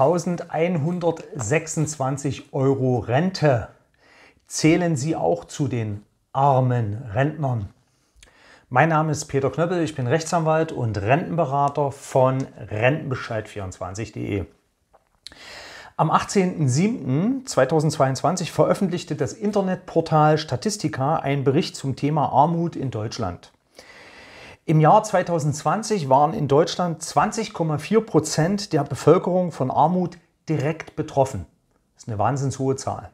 1126 Euro Rente zählen Sie auch zu den armen Rentnern. Mein Name ist Peter Knöppel, ich bin Rechtsanwalt und Rentenberater von Rentenbescheid24.de. Am 18.07.2022 veröffentlichte das Internetportal Statistika einen Bericht zum Thema Armut in Deutschland. Im Jahr 2020 waren in Deutschland 20,4 Prozent der Bevölkerung von Armut direkt betroffen. Das ist eine wahnsinnshohe Zahl.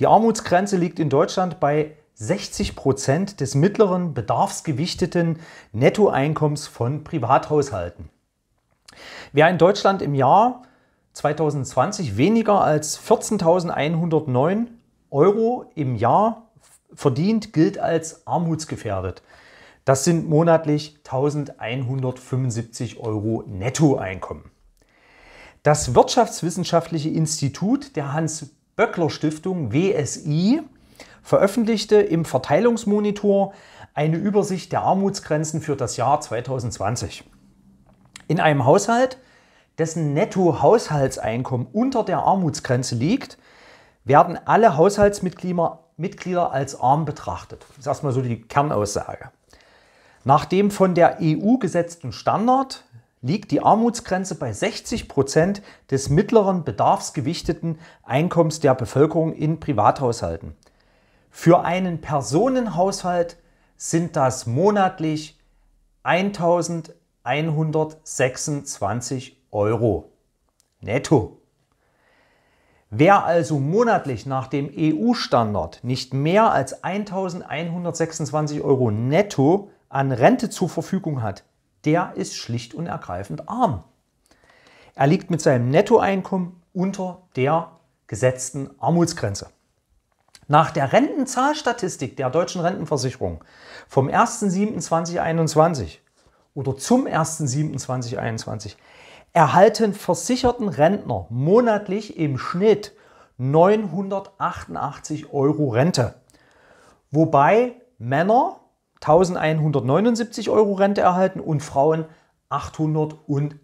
Die Armutsgrenze liegt in Deutschland bei 60 Prozent des mittleren bedarfsgewichteten Nettoeinkommens von Privathaushalten. Wer in Deutschland im Jahr 2020 weniger als 14.109 Euro im Jahr verdient, gilt als armutsgefährdet. Das sind monatlich 1175 Euro Nettoeinkommen. Das Wirtschaftswissenschaftliche Institut der Hans-Böckler-Stiftung WSI veröffentlichte im Verteilungsmonitor eine Übersicht der Armutsgrenzen für das Jahr 2020. In einem Haushalt, dessen Netto-Haushaltseinkommen unter der Armutsgrenze liegt, werden alle Haushaltsmitglieder als arm betrachtet. Das ist erstmal so die Kernaussage. Nach dem von der EU gesetzten Standard liegt die Armutsgrenze bei 60 Prozent des mittleren bedarfsgewichteten Einkommens der Bevölkerung in Privathaushalten. Für einen Personenhaushalt sind das monatlich 1126 Euro netto. Wer also monatlich nach dem EU-Standard nicht mehr als 1126 Euro netto an Rente zur Verfügung hat, der ist schlicht und ergreifend arm. Er liegt mit seinem Nettoeinkommen unter der gesetzten Armutsgrenze. Nach der Rentenzahlstatistik der deutschen Rentenversicherung vom 1.7.2021 oder zum 1.7.2021 erhalten versicherten Rentner monatlich im Schnitt 988 Euro Rente, wobei Männer 1179 Euro Rente erhalten und Frauen 801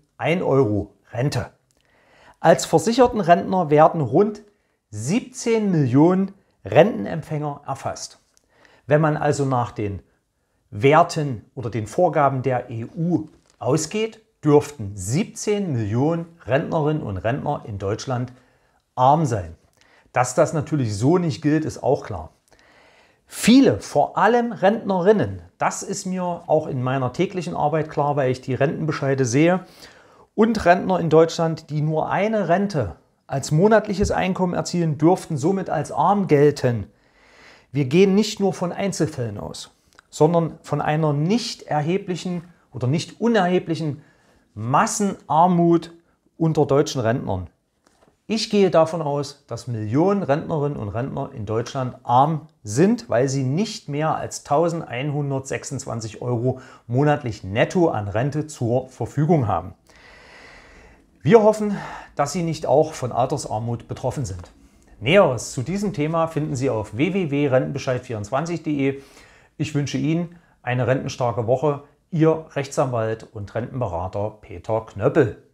Euro Rente. Als versicherten Rentner werden rund 17 Millionen Rentenempfänger erfasst. Wenn man also nach den Werten oder den Vorgaben der EU ausgeht, dürften 17 Millionen Rentnerinnen und Rentner in Deutschland arm sein. Dass das natürlich so nicht gilt, ist auch klar. Viele, vor allem Rentnerinnen, das ist mir auch in meiner täglichen Arbeit klar, weil ich die Rentenbescheide sehe, und Rentner in Deutschland, die nur eine Rente als monatliches Einkommen erzielen, dürften somit als arm gelten. Wir gehen nicht nur von Einzelfällen aus, sondern von einer nicht erheblichen oder nicht unerheblichen Massenarmut unter deutschen Rentnern. Ich gehe davon aus, dass Millionen Rentnerinnen und Rentner in Deutschland arm sind, weil sie nicht mehr als 1126 Euro monatlich netto an Rente zur Verfügung haben. Wir hoffen, dass Sie nicht auch von Altersarmut betroffen sind. Näheres zu diesem Thema finden Sie auf www.rentenbescheid24.de. Ich wünsche Ihnen eine rentenstarke Woche. Ihr Rechtsanwalt und Rentenberater Peter Knöppel.